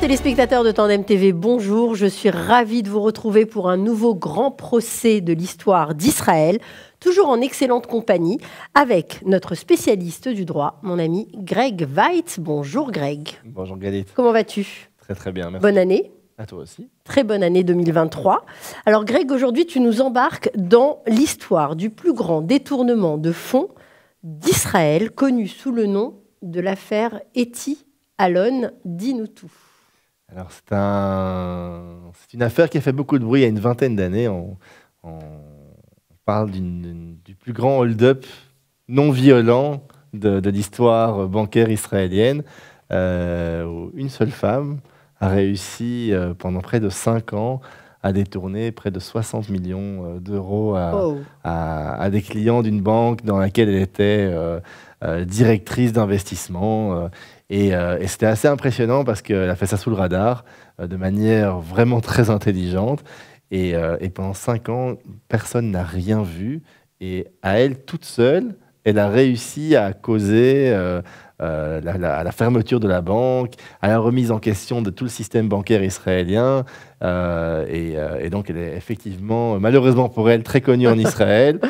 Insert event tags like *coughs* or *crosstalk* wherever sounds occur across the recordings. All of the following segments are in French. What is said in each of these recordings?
Chers téléspectateurs de Tandem TV, bonjour. Je suis ravie de vous retrouver pour un nouveau grand procès de l'histoire d'Israël, toujours en excellente compagnie, avec notre spécialiste du droit, mon ami Greg Weitz. Bonjour Greg. Bonjour Gadit. Comment vas-tu Très très bien, merci. Bonne année. À toi aussi. Très bonne année 2023. Alors Greg, aujourd'hui tu nous embarques dans l'histoire du plus grand détournement de fonds d'Israël, connu sous le nom de l'affaire Eti Alon. Dis-nous tout c'est un... une affaire qui a fait beaucoup de bruit il y a une vingtaine d'années. On, parle du plus grand hold-up non violent de, l'histoire bancaire israélienne, euh, où une seule femme a réussi euh, pendant près de cinq ans à détourner près de 60 millions euh, d'euros oh. à, des clients d'une banque dans laquelle elle était directrice d'investissement. Euh, et, c'était assez impressionnant parce qu'elle a fait ça sous le radar, euh, de manière vraiment très intelligente. Euh, et, pendant cinq ans, personne n'a rien vu. Et à elle, toute seule, elle a réussi à causer la, la, fermeture de la banque, à la remise en question de tout le système bancaire israélien. Et, et, donc, elle est effectivement, malheureusement pour elle, très connue en *laughs* Israël.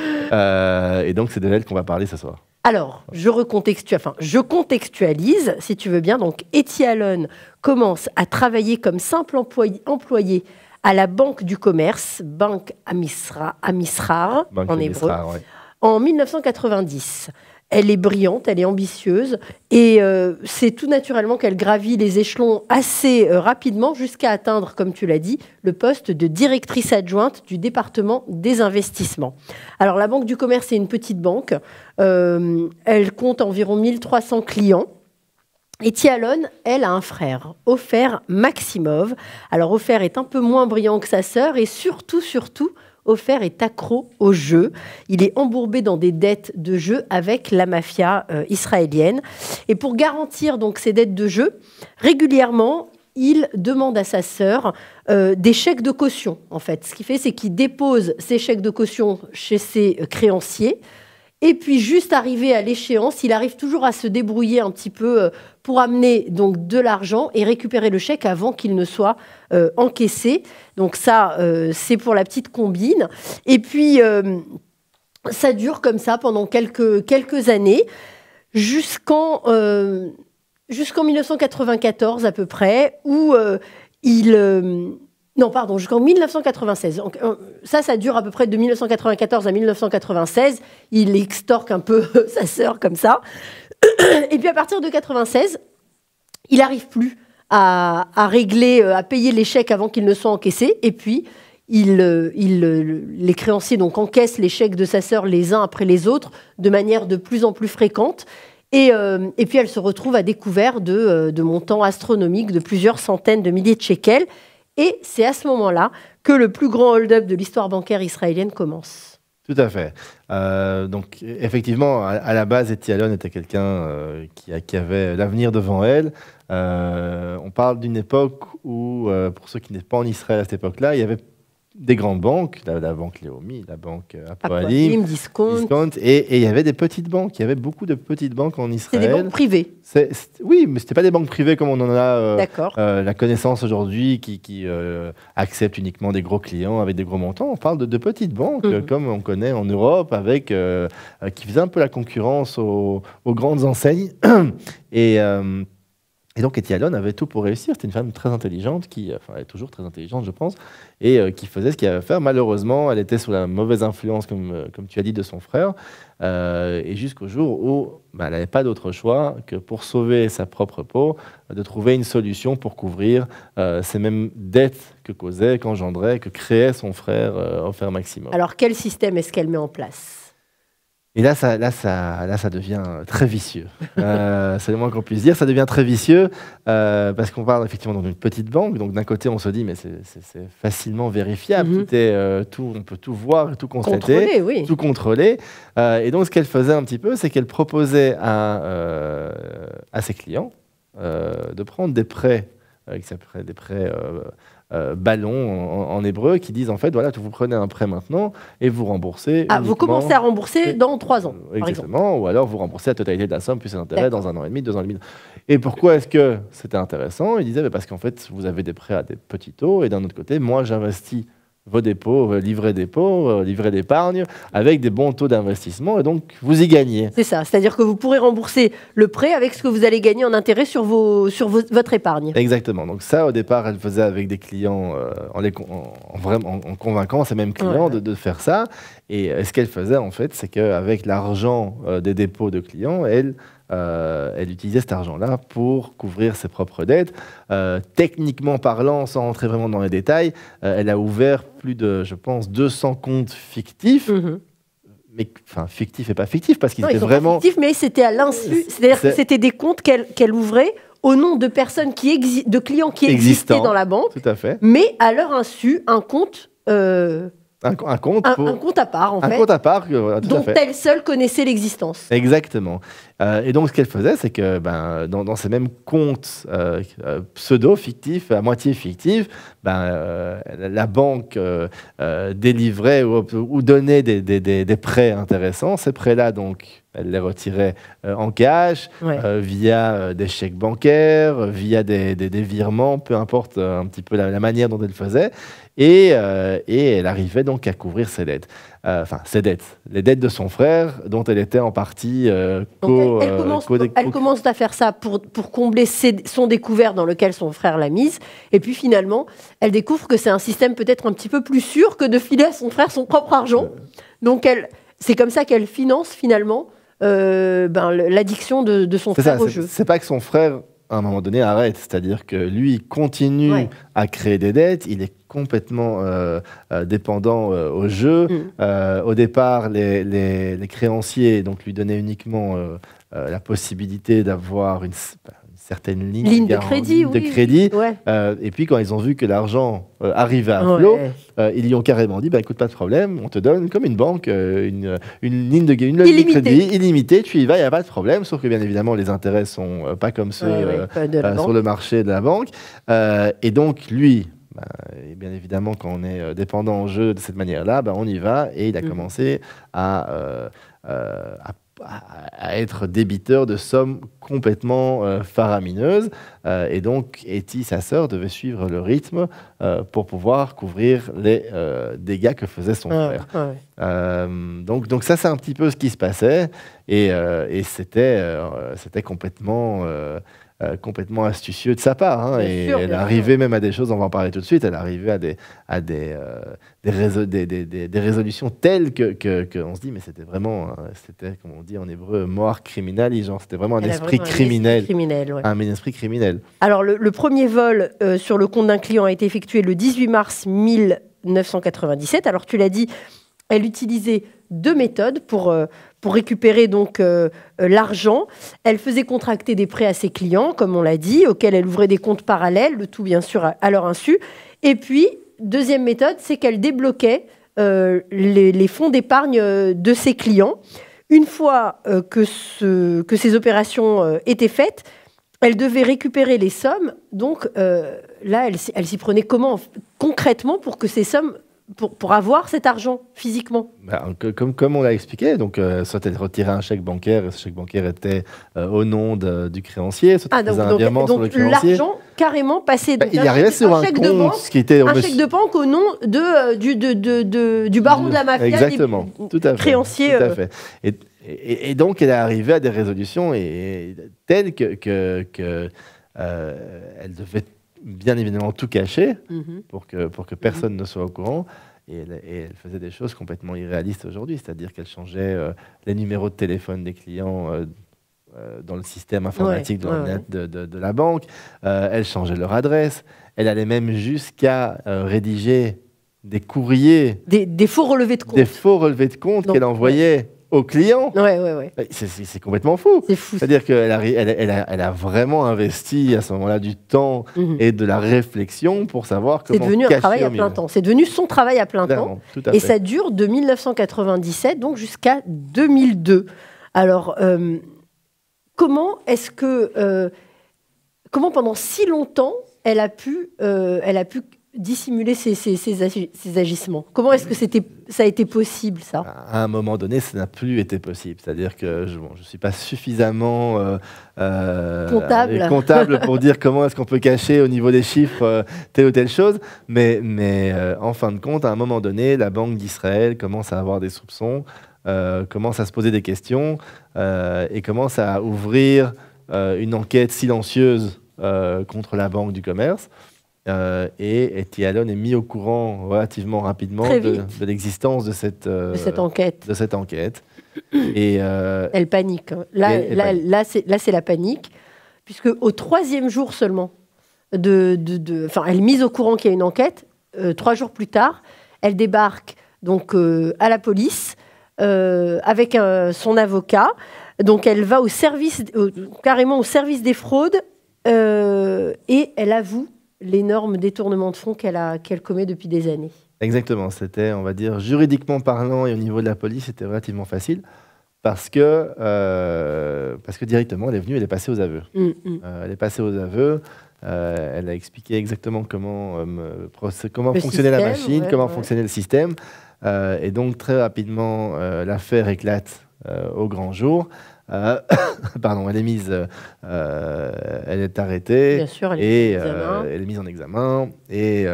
et donc, c'est de elle qu'on va parler ce soir. Alors, je enfin, je contextualise, si tu veux bien. Donc, Etty Allen commence à travailler comme simple employé, à la Banque du Commerce, Banque Amisra, Amisrar, en hébreu, en 1990 elle est brillante, elle est ambitieuse, et euh, c'est tout naturellement qu'elle gravit les échelons assez euh, rapidement jusqu'à atteindre, comme tu l'as dit, le poste de directrice adjointe du département des investissements. Alors la Banque du Commerce est une petite banque, euh, elle compte environ 1300 clients. Et Tialon, elle a un frère, Ofer Maximov. Alors Ofer est un peu moins brillant que sa sœur et surtout, surtout, Offert est accro au jeu. Il est embourbé dans des dettes de jeu avec la mafia euh, israélienne. Et pour garantir donc ces dettes de jeu, régulièrement, il demande à sa sœur euh, des chèques de caution, en fait. Ce qu'il fait, c'est qu'il dépose ses chèques de caution chez ses euh, créanciers et puis juste arrivé à l'échéance, il arrive toujours à se débrouiller un petit peu euh, pour amener donc de l'argent et récupérer le chèque avant qu'il ne soit euh, encaissé. Donc ça, euh, c'est pour la petite combine. Et puis ça dure comme ça pendant quelques, quelques années jusqu'en jusqu'en 1994 à peu près où il non, pardon, jusqu'en 1996. Euh, ça, ça dure à peu près de 1994 à 1996. Il extorque un peu *laughs* sa sœur comme ça. *clears throat* Et puis à partir de 1996, il n'arrive plus à, régler, euh, à payer les chèques avant qu'ils ne soient encaissés. Et puis, il, euh, les créanciers donc encaissent les chèques de sa sœur les uns après les autres de manière de plus en plus fréquente. Et, puis, elle se retrouve à découvert de, de montants astronomiques de plusieurs centaines de milliers de shekels. Et c'est à ce moment-là que le plus grand hold-up de l'histoire bancaire israélienne commence. Tout à fait. Euh, donc, effectivement, à, la base, Etty Allen était quelqu'un euh, qui, avait l'avenir devant elle. Euh, on parle d'une époque où, pour ceux qui n'étaient pas en Israël à cette époque-là, il y avait des grandes banques, la, banque Léomi, la banque euh, Apoalim, Discount. et, il y avait des petites banques. Il y avait beaucoup de petites banques en Israël. C'est des banques privées. oui, mais ce c'était pas des banques privées comme on en a euh, euh, la connaissance aujourd'hui, qui, qui acceptent uniquement des gros clients avec des gros montants. On parle de, petites banques, mhm. comme on connaît en Europe, avec qui faisaient un peu la concurrence aux, aux grandes enseignes. *clears throat* et et donc, avait tout pour réussir. C'était une femme très intelligente, qui, euh, enfin, elle est toujours très intelligente, je pense, et euh, qui faisait ce qu'elle avait à faire. Malheureusement, elle était sous la mauvaise influence, comme, euh, tu as dit, de son frère. et jusqu'au jour où bah, elle n'avait pas d'autre choix que pour sauver sa propre peau, de trouver une solution pour couvrir ces mêmes dettes que causait, qu'engendrait, que créait son frère au Maximum. Alors, quel système est-ce qu'elle met en place et là, ça, là, ça, là, ça devient très vicieux. Euh, *laughs* c'est le moins qu'on puisse dire. Ça devient très vicieux euh, parce qu'on parle effectivement d'une petite banque. Donc d'un côté, on se dit mais c'est facilement vérifiable. Mm-hmm. Euh, tout on peut tout voir, tout constater, tout contrôler. et donc ce qu'elle faisait un petit peu, c'est qu'elle proposait à, à ses clients de prendre des prêts euh, qui des prêts euh, euh, ballons en, hébreu qui disent en fait voilà vous prenez un prêt maintenant et vous remboursez ah, vous commencez à rembourser dans trois ans exactement ou alors vous remboursez la totalité de la somme plus l'intérêt dans un an et demi deux ans et demi et pourquoi est-ce que c'était intéressant ils disaient bah, parce qu'en fait vous avez des prêts à des petits taux et d'un autre côté moi j'investis vos dépôts, euh, livret dépôts, euh, livrer d'épargne, avec des bons taux d'investissement, et donc vous y gagnez. C'est ça, c'est-à-dire que vous pourrez rembourser le prêt avec ce que vous allez gagner en intérêt sur, vos, sur votre épargne. Exactement, donc ça au départ elle faisait avec des clients, euh, en, les, ces mêmes clients de, faire ça, et ce qu'elle faisait en fait, c'est qu'avec l'argent des dépôts de clients, elle euh, elle utilisait cet argent-là pour couvrir ses propres dettes. Euh, techniquement parlant, sans rentrer vraiment dans les détails, euh, elle a ouvert plus de, je pense, 200 comptes fictifs. Mhm. mais enfin fictif et pas fictif parce qu'ils étaient ils sont vraiment fictifs mais c'était à l'insu c'est-à-dire que c'était des comptes qu'elle ouvrait au nom de personnes qui existent, de clients qui existaient dans la banque tout à fait mais à leur insu un compte un, compte un, compte à part en un compte à part tout à fait. elle seule connaissait l'existence exactement euh, et donc, ce qu'elle faisait, c'est que ben, dans, ces mêmes comptes euh, euh, pseudo-fictifs, à moitié fictifs, ben, la banque délivrait ou, donnait des, des, des, des, prêts intéressants. Ces prêts-là, donc, elle les retirait en cash, via des chèques bancaires, via des, virements, peu importe un petit peu la, la manière dont elle faisait. Et, et elle arrivait donc à couvrir ses dettes. Euh, enfin ses dettes, les dettes de son frère dont elle était en partie euh, elle, euh, commence, à faire ça pour, pour combler son découvert dans lequel son frère l'a mise, et puis finalement elle découvre que c'est un système peut-être un petit peu plus sûr que de filer à son frère son propre argent. Donc elle, c'est comme ça qu'elle finance finalement ben, l'addiction de, son frère ça, au jeu. C'est pas que son frère à un moment donné arrête, c'est-à-dire que lui continue à créer des dettes, il est complètement euh, euh, dépendant euh, au jeu. Mm. au départ, les, créanciers donc, lui donnaient uniquement la possibilité d'avoir une, bah, certaine ligne, de crédit. et puis, quand ils ont vu que l'argent arrivait à flot, ils lui ont carrément dit bah, écoute, pas de problème, on te donne, comme une banque, une, ligne de, crédit illimitée, tu y vas, il n'y a pas de problème. Sauf que, bien évidemment, les intérêts ne sont pas comme ceux sur le marché de la banque. et donc, lui, bah, et bien évidemment, quand on est euh, dépendant en jeu de cette manière-là, bah, on y va. Et il a mm. commencé euh, euh, à, à être débiteur de sommes complètement faramineuses. et donc, Eti, sa sœur, devait suivre le rythme pour pouvoir couvrir les dégâts que faisait son ah, frère. Ah donc, donc, ça, c'est un petit peu ce qui se passait. Et, c'était, c'était complètement euh, complètement astucieux de sa part. Hein. et elle arrivait même à des choses, on va en parler tout de suite, elle arrivait à des, à euh, des, des, résolutions telles que, se dit, mais c'était vraiment, c'était, comme on dit en hébreu, mort criminel, c'était vraiment un esprit criminel. Un esprit criminel, un esprit criminel. Alors, le, premier vol euh, sur le compte d'un client a été effectué le 18 mars 1997. Alors, tu l'as dit, elle utilisait deux méthodes pour pour récupérer donc euh, euh, l'argent. Elle faisait contracter des prêts à ses clients, comme on l'a dit, auxquels elle ouvrait des comptes parallèles, le tout bien sûr à leur insu. Et puis, deuxième méthode, c'est qu'elle débloquait euh, les, fonds d'épargne de ses clients. Une fois que, ces opérations étaient faites, elle devait récupérer les sommes. Donc là, elle, elle s'y prenait comment concrètement pour que ces sommes pour, avoir cet argent physiquement bah, comme, on l'a expliqué, donc euh, soit elle retirait un chèque bancaire et ce chèque bancaire était euh, au nom du créancier, soit elle ah, faisait un donc, sur le créancier. L'argent carrément passé. Bah, il arrivait sur un, chèque de banque, ce qui était un chèque de banque au nom de, euh, du, baron de la mafia, exactement, tout à fait, créancier. Tout à fait. Et, donc elle est arrivée à des résolutions telles que, que, devait bien évidemment tout caché mhm. pour, que, pour que personne mhm. ne soit au courant. Et elle, faisait des choses complètement irréalistes aujourd'hui, c'est-à-dire qu'elle changeait euh, les numéros de téléphone des clients euh, euh, dans le système informatique de, la banque, elle changeait leur adresse, elle allait même jusqu'à rédiger des courriers. Des, des, faux relevés de compte. Des faux relevés de compte qu'elle envoyait au client. C'est complètement fou. C'est fou. C'est-à-dire qu'elle a, elle, a, vraiment investi à ce moment-là du temps mhm. et de la réflexion pour savoir comment. C'est devenu un travail à plein temps. C'est devenu son travail à plein temps. À et ça dure de 1997 donc jusqu'à 2002. Alors, euh, comment est-ce que. Euh, comment pendant si longtemps elle a pu, euh, elle a pu dissimuler ces, agissements Comment est-ce que ça a été possible, ça À un moment donné, ça n'a plus été possible. C'est-à-dire que je ne suis pas suffisamment euh, euh, comptable. pour dire comment est-ce qu'on peut cacher au niveau des chiffres euh, telle ou telle chose. mais en fin de compte, à un moment donné, la Banque d'Israël commence à avoir des soupçons, commence à se poser des questions et commence à ouvrir une enquête silencieuse contre la Banque du commerce. Euh, et etienne est mis au courant relativement rapidement de, l'existence de cette, euh, enquête. Et, euh, elle panique. Hein. Là, là, c'est, la panique, puisque au troisième jour seulement, de, de, elle est mise au courant qu'il y a une enquête. trois jours plus tard, elle débarque donc à la police avec son avocat. Donc elle va au service, carrément au service des fraudes, et elle avoue l'énorme détournement de fonds qu'elle qu'elle commet depuis des années. Exactement, c'était, on va dire, juridiquement parlant et au niveau de la police, c'était relativement facile parce que, euh, parce que directement, elle est venue, elle est passée aux aveux. Mm, mm. Euh, elle est passée aux aveux, euh, elle a expliqué exactement comment, comment fonctionnait la machine, comment fonctionnait le système. et donc, très rapidement, l'affaire éclate euh, au grand jour. Euh, *coughs* pardon, elle est mise, euh, elle est arrêtée. Bien sûr, elle est, et, elle est mise en examen. Et,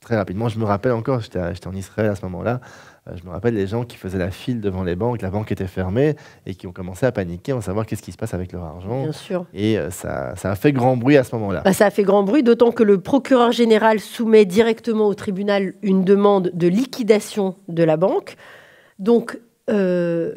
très rapidement, je me rappelle encore, j'étais en Israël à ce moment-là. Je me rappelle les gens qui faisaient la file devant les banques, la banque était fermée et qui ont commencé à paniquer, en savoir qu'est-ce qui se passe avec leur argent. sûr. Et ça, a fait grand bruit à ce moment-là. Bah, ça a fait grand bruit, d'autant que le procureur général soumet directement au tribunal une demande de liquidation de la banque. Donc, euh,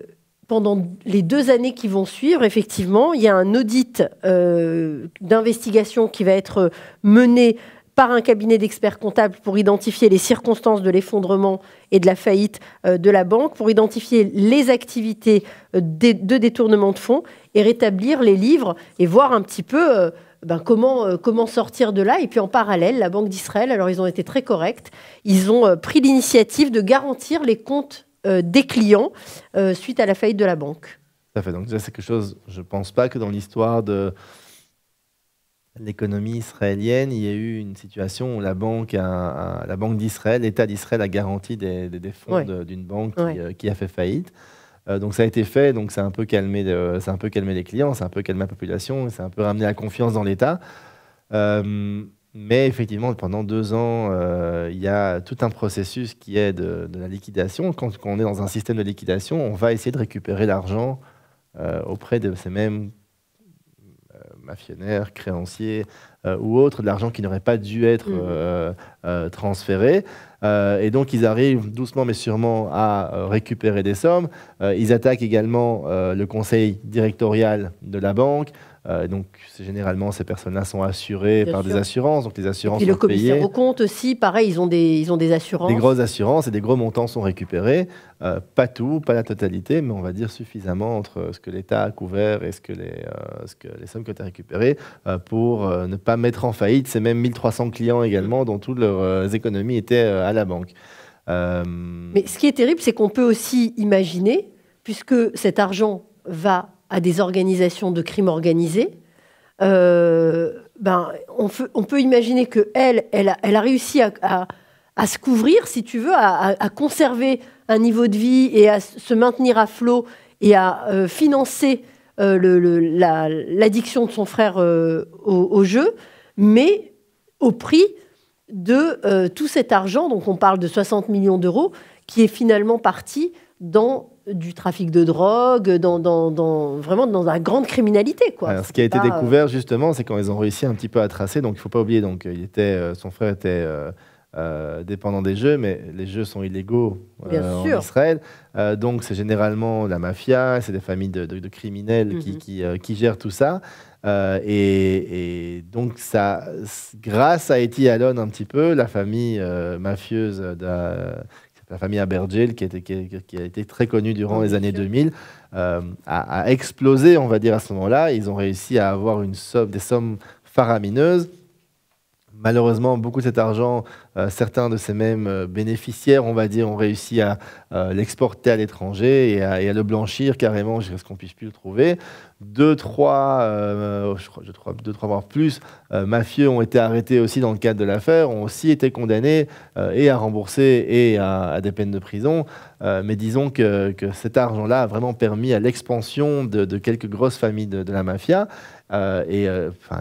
pendant les deux années qui vont suivre, effectivement, il y a un audit euh, d'investigation qui va être mené par un cabinet d'experts comptables pour identifier les circonstances de l'effondrement et de la faillite euh, de la banque, pour identifier les activités de détournement de fonds et rétablir les livres et voir un petit peu ben, comment, comment sortir de là. Et puis en parallèle, la Banque d'Israël, alors ils ont été très corrects, ils ont pris l'initiative de garantir les comptes euh, des clients euh, suite à la faillite de la banque. Ça fait donc c'est quelque chose, je ne pense pas que dans l'histoire de l'économie israélienne, il y a eu une situation où la banque, la banque d'Israël, l'État d'Israël a garanti des, fonds d'une banque euh, qui, a fait faillite. donc ça a été fait, donc ça un peu calmé, ça a un peu calmé les clients, ça a un peu calmé la population, ça a un peu ramené la confiance dans l'État. Mais effectivement, pendant deux ans, euh, il y a tout un processus qui est de, la liquidation. Quand, on est dans un système de liquidation, on va essayer de récupérer l'argent euh, auprès de ces mêmes euh, mafionnaires, créanciers ou autres, de l'argent qui n'aurait pas dû être mmh. transféré. et donc, ils arrivent doucement mais sûrement à récupérer des sommes. ils attaquent également le conseil directorial de la banque. Euh, donc généralement, ces personnes-là sont assurées par des assurances, donc les assurances et puis le commissaire au compte aussi, pareil, ils ont des ils ont des assurances. Des grosses assurances et des gros montants sont récupérés. Euh, pas tout, pas la totalité, mais on va dire suffisamment entre ce que l'État a couvert et ce que les euh, ce que les sommes que tu as récupérées pour ne pas mettre en faillite ces mêmes 1300 clients également dont toutes leurs économies étaient à la banque. Mais ce qui est terrible, c'est qu'on peut aussi imaginer, puisque cet argent va à des organisations de crimes organisés, euh, ben, on, peut imaginer qu'elle elle, elle a, réussi à, se couvrir, si tu veux, à, conserver un niveau de vie et à se maintenir à flot et à euh, financer euh, l'addiction de son frère au, au, jeu, mais au prix de tout cet argent, donc on parle de 60 millions d'euros, qui est finalement parti dans du trafic de drogue, dans, dans, vraiment dans la grande criminalité. Quoi. ce qui a été euh, découvert justement, c'est quand ils ont réussi un petit peu à tracer. Donc il faut pas oublier, donc il était, euh, son frère était euh, dépendant des jeux, mais les jeux sont illégaux euh, en Israël. donc c'est généralement la mafia, c'est des familles de, criminels qui, mhm. qui, gèrent tout ça. et, donc, ça, grâce à Eti Alon, un petit peu, la famille mafieuse mafieuse la famille Abergil, qui, était, a été très connue durant les années 2000, euh, a, explosé, on va dire, à ce moment-là. Ils ont réussi à avoir une somme, des sommes faramineuses. Malheureusement, beaucoup de cet argent euh, certains de ces mêmes euh, bénéficiaires, on va dire, ont réussi à euh, l'exporter à l'étranger et, à le blanchir carrément jusqu'à ce qu'on puisse plus le trouver. Deux, trois, je crois, je crois, deux, trois voire plus, mafieux ont été arrêtés aussi dans le cadre de l'affaire, ont aussi été condamnés et à rembourser et à, des peines de prison. mais disons que, que cet argent-là a vraiment permis à l'expansion de, quelques grosses familles de, de la mafia. et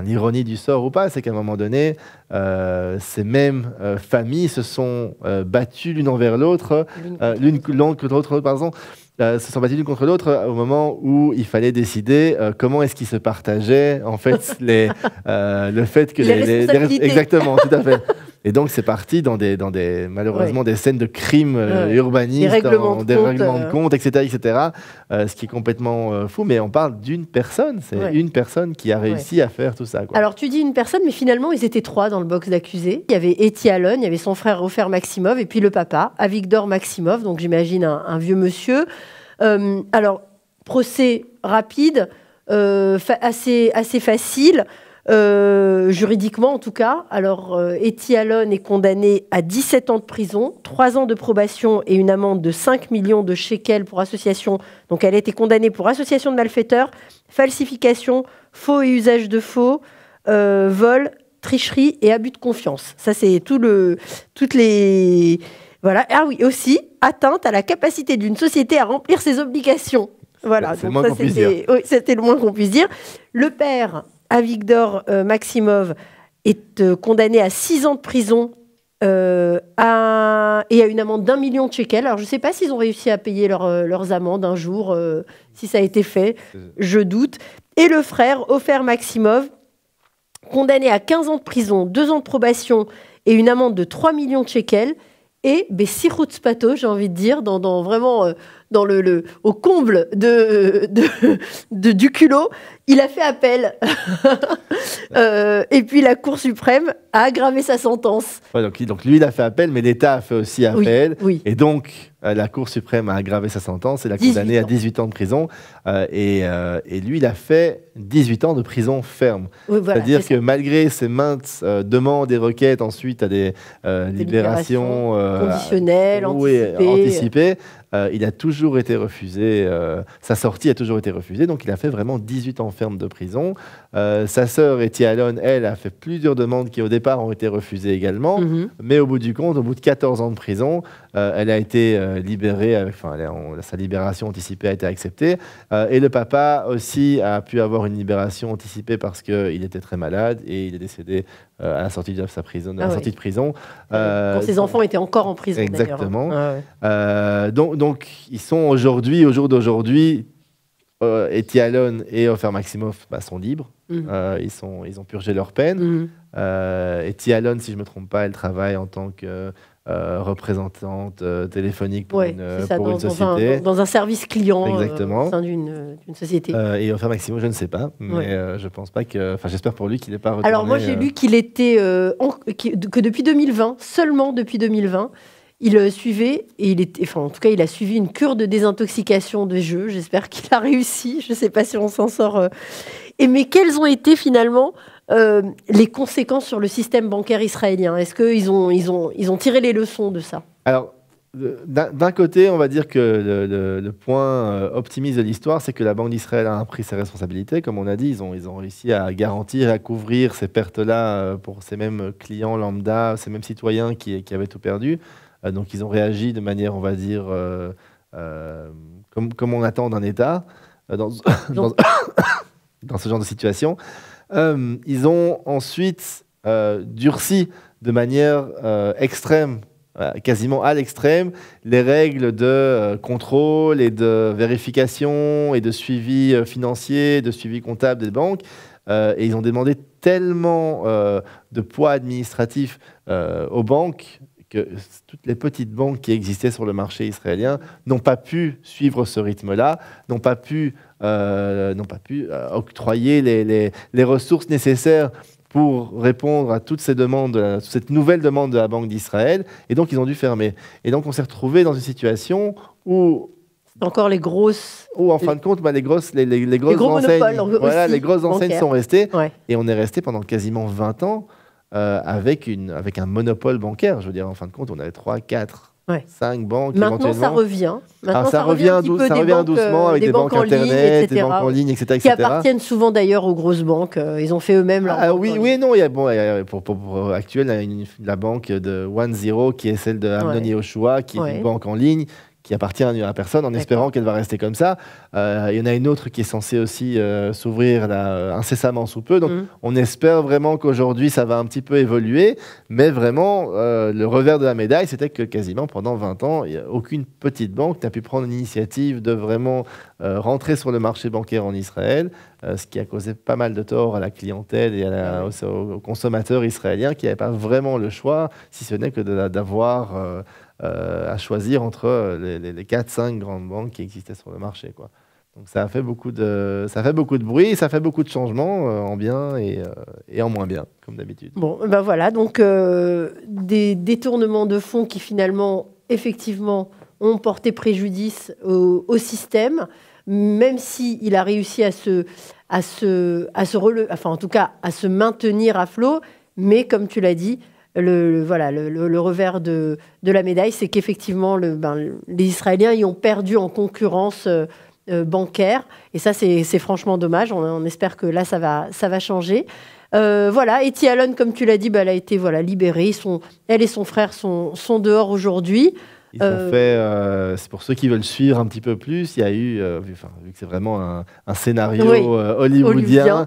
l'ironie du sort ou pas, c'est qu'à un moment donné, ces mêmes familles se sont euh, battues l'une envers l'autre, l'une euh, contre l'autre, pardon. exemple, euh, se sont battues l'une contre l'autre au moment où il fallait décider comment est-ce qu'ils se partageaient en fait *laughs* le fait que les exactement tout à fait *laughs* Et donc, c'est parti dans des, dans des malheureusement, des scènes de crimes euh, urbanistes, des règlements, en, de, euh. compte, de etc. etc. ce qui est complètement euh, fou, mais on parle d'une personne. C'est une personne qui a réussi à faire tout ça. Alors, tu dis une personne, mais finalement, ils étaient trois dans le box d'accusés. Il y avait Eti Allen, il y avait son frère Ofer Maximov, et puis le papa, Avigdor Maximov, donc j'imagine un, un, vieux monsieur. alors, procès rapide, assez, assez facile. Euh, juridiquement en tout cas. Alors, euh, Eti est condamné à 17 ans de prison, 3 ans de probation et une amende de 5 millions de shekels pour association. Donc, elle a été condamnée pour association de malfaiteurs, falsification, faux et usage de faux, euh, vol, tricherie et abus de confiance. Ça, c'est tout le, toutes les. Voilà. Ah oui, aussi, atteinte à la capacité d'une société à remplir ses obligations. Voilà, c'était le moins qu'on puisse dire. Le père Avigdor euh, Maximov est euh, condamné à six ans de prison euh, et à une amende d'un million de shekels. Alors, je ne sais pas s'ils ont réussi à payer leur, leurs amendes un jour, si ça a été fait, je doute. Et le frère, Ofer Maximov, condamné à 15 ans de prison, 2 ans de probation et une amende de 3 millions de shekels. Et si Spato, j'ai envie de dire, dans, vraiment dans le, le au comble de, de, du culot, il a fait appel. *laughs* Euh, et puis la Cour suprême a aggravé sa sentence. donc, lui, il a fait appel, mais l'État a fait aussi appel. Et donc, euh, la Cour suprême a aggravé sa sentence et l'a condamné à 18 ans de prison. Euh, et, et, lui, il a fait 18 ans de prison ferme. C'est-à-dire que malgré ses maintes demandes et requêtes ensuite à des libérations conditionnelles, anticipées euh, il a toujours été refusé, euh, sa sortie a toujours été refusée, donc il a fait vraiment 18 ans ferme de prison. Euh, sa sœur Etty Allen, elle, a fait plusieurs demandes qui au départ ont été refusées également, mhm. mais au bout du compte, au bout de 14 ans de prison, elle a été libérée, enfin, sa libération anticipée a été acceptée, et le papa aussi a pu avoir une libération anticipée parce qu'il était très malade et il est décédé euh, à la sortie de sa prison, ah sortie de prison. Quand euh, ses enfants étaient encore en prison. Hein. Exactement. Ah euh, donc, donc, ils sont aujourd'hui, au jour d'aujourd'hui, Eti Allon et Ofer Maximov bah, sont libres. Mhm. ils, sont, ils ont purgé leur peine. Mm Eti si je ne me trompe pas, elle travaille en tant que euh, représentante euh, téléphonique pour euh, une, dans, société. Un, dans un service client au sein d'une société. et enfin, Maximo, je ne sais pas, mais je pense pas que. Enfin, j'espère pour lui qu'il n'est pas Alors, moi, j'ai lu qu'il était. que depuis 2020, seulement depuis 2020, il suivait, et il était, enfin en tout cas il a suivi une cure de désintoxication de jeux. J'espère qu'il a *laughs* réussi. Je ne sais pas si on s'en sort. Et mais quelles ont été finalement euh, les conséquences sur le système bancaire israélien Est-ce qu'ils ont, tiré les leçons de ça Alors, d'un côté, on va dire que le, point euh, optimiste de l'histoire, c'est que la Banque d'Israël a pris ses responsabilités. Comme on a dit, ils ont, réussi à garantir, à couvrir ces pertes-là euh, pour ces mêmes clients lambda, ces mêmes citoyens qui, avaient tout perdu. Donc ils ont réagi de manière, on va dire, comme, on attend d'un État *coughs* dans, ce genre de situation. Euh, ils ont ensuite euh, durci de manière euh, extrême, quasiment à l'extrême, les règles de contrôle et de vérification et de suivi financier, de suivi comptable des banques. et ils ont demandé tellement de poids administratif aux banques que toutes les petites banques qui existaient sur le marché israélien n'ont pas pu suivre ce rythme-là, n'ont pas pu, euh, pas pu euh, octroyer les, ressources nécessaires pour répondre à toutes ces demandes, cette nouvelle demande de la Banque d'Israël, et donc ils ont dû fermer. Et donc on s'est retrouvé dans une situation où encore les grosses. Ou en fin de compte, bah, les grosses, les, grosses enseignes, voilà, les grosses enseignes sont restées. Et on est resté pendant quasiment 20 ans euh, avec, une, avec un monopole bancaire. Je veux dire, en fin de compte, on avait 3, 4, 5 banques. Maintenant, ça revient. Ah, ça, revient, doucement euh, avec des, banques, Internet, des banques en ligne, etc., Qui appartiennent souvent d'ailleurs aux grosses banques. Euh, ils ont fait eux-mêmes leur. Ah oui, oui, non. bon, pour, pour, actuel, la, banque de One Zero, qui est celle de Amnon ouais. qui est une banque en ligne qui appartient à une personne en espérant qu'elle va rester comme ça. Euh, il y en a une autre qui est censée aussi euh, s'ouvrir euh, incessamment sous peu. Donc mm. on espère vraiment qu'aujourd'hui ça va un petit peu évoluer. Mais vraiment, le revers de la médaille, c'était que quasiment pendant 20 ans, y a aucune petite banque n'a pu prendre l'initiative de vraiment rentrer sur le marché bancaire en Israël, ce qui a causé pas mal de tort à la clientèle et à la, ah aux, consommateurs israéliens qui n'avaient pas vraiment le choix, si ce n'est que d'avoir euh, à choisir entre euh, les, les, les 4-5 grandes banques qui existaient sur le marché. Quoi. Donc ça a fait beaucoup de, ça fait beaucoup de bruit, ça fait beaucoup de changements euh, en bien et, en moins bien, comme d'habitude. Bon, eh ben voilà, donc des détournements de fonds qui finalement, effectivement, ont porté préjudice au, système, même s'il il a réussi à se, à se, à se enfin en tout cas à se maintenir à flot, mais comme tu l'as dit, le, voilà, le, revers de, la médaille, c'est qu'effectivement, ben, les Israéliens y ont perdu en concurrence euh, euh, bancaire. Et ça, c'est franchement dommage. On, espère que là, ça va, ça va changer. Euh, voilà, Etty Allen, comme tu l'as dit, ben, elle a été voilà, libérée. elle et son frère sont, dehors aujourd'hui. Ils fait, c'est pour ceux qui veulent suivre un petit peu plus, il y a eu, vu, que c'est vraiment un, scénario hollywoodien,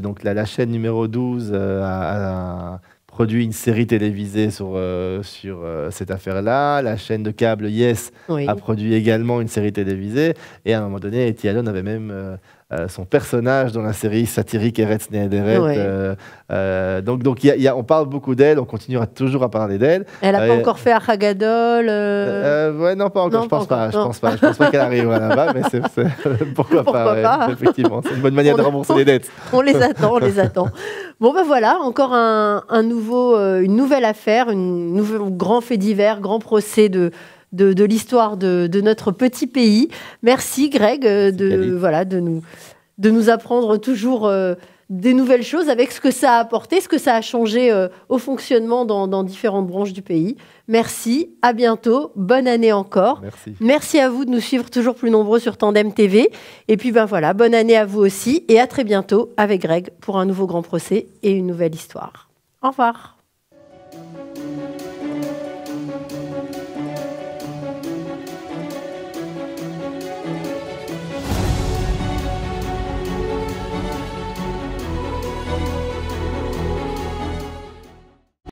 donc la, chaîne numéro 12 a, produit une série télévisée sur, euh, sur euh, cette affaire-là. La chaîne de câble Yes a produit également une série télévisée. Et à un moment donné, Etienne avait même euh, euh, son personnage dans la série satirique Eretz Nehederet. Euh, euh, donc, donc on parle beaucoup d'elle, on continuera toujours à parler d'elle. Elle n'a pas encore fait Arragadol ouais, Non, pas encore, je, pense pas, pense pas, je ne pense pas qu'elle arrive là-bas, mais c'est *laughs* pourquoi, pas, Effectivement, c'est une bonne manière de rembourser les dettes. *laughs* On les attend, on les attend. Bon, ben voilà, encore un nouveau, une nouvelle affaire, un nouveau grand fait divers, grand procès de de, l'histoire de, notre petit pays. Merci Greg euh, de, voilà, de, nous, de nous apprendre toujours euh, des nouvelles choses avec ce que ça a apporté, ce que ça a changé euh, au fonctionnement dans, dans, différentes branches du pays. Merci, à bientôt, bonne année encore. Merci. Merci à vous de nous suivre toujours plus nombreux sur Tandem TV. Et puis ben voilà, bonne année à vous aussi et à très bientôt avec Greg pour un nouveau grand procès et une nouvelle histoire. Au revoir.